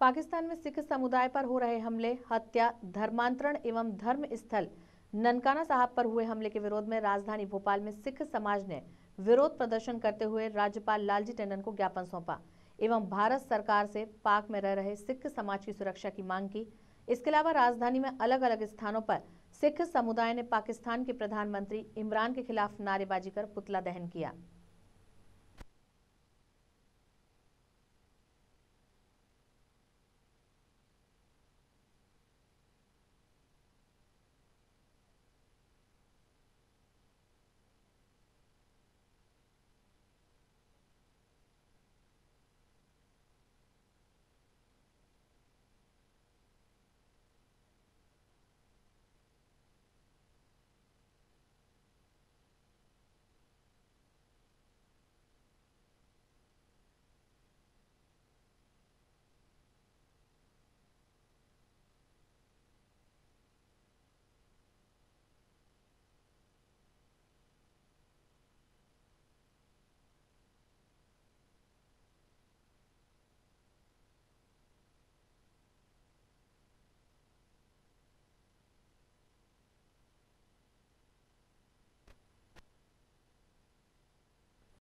पाकिस्तान में सिख समुदाय पर हो रहे हमले हत्या धर्मांतरण एवं धर्म स्थल ननकाना साहब पर हुए हमले के विरोध में राजधानी भोपाल में सिख समाज ने विरोध प्रदर्शन करते हुए राज्यपाल लालजी टंडन को ज्ञापन सौंपा एवं भारत सरकार से पाक में रह रहे सिख समाज की सुरक्षा की मांग की इसके अलावा राजधानी में अलग अलग स्थानों पर सिख समुदाय ने पाकिस्तान के प्रधानमंत्री इमरान के खिलाफ नारेबाजी कर पुतला दहन किया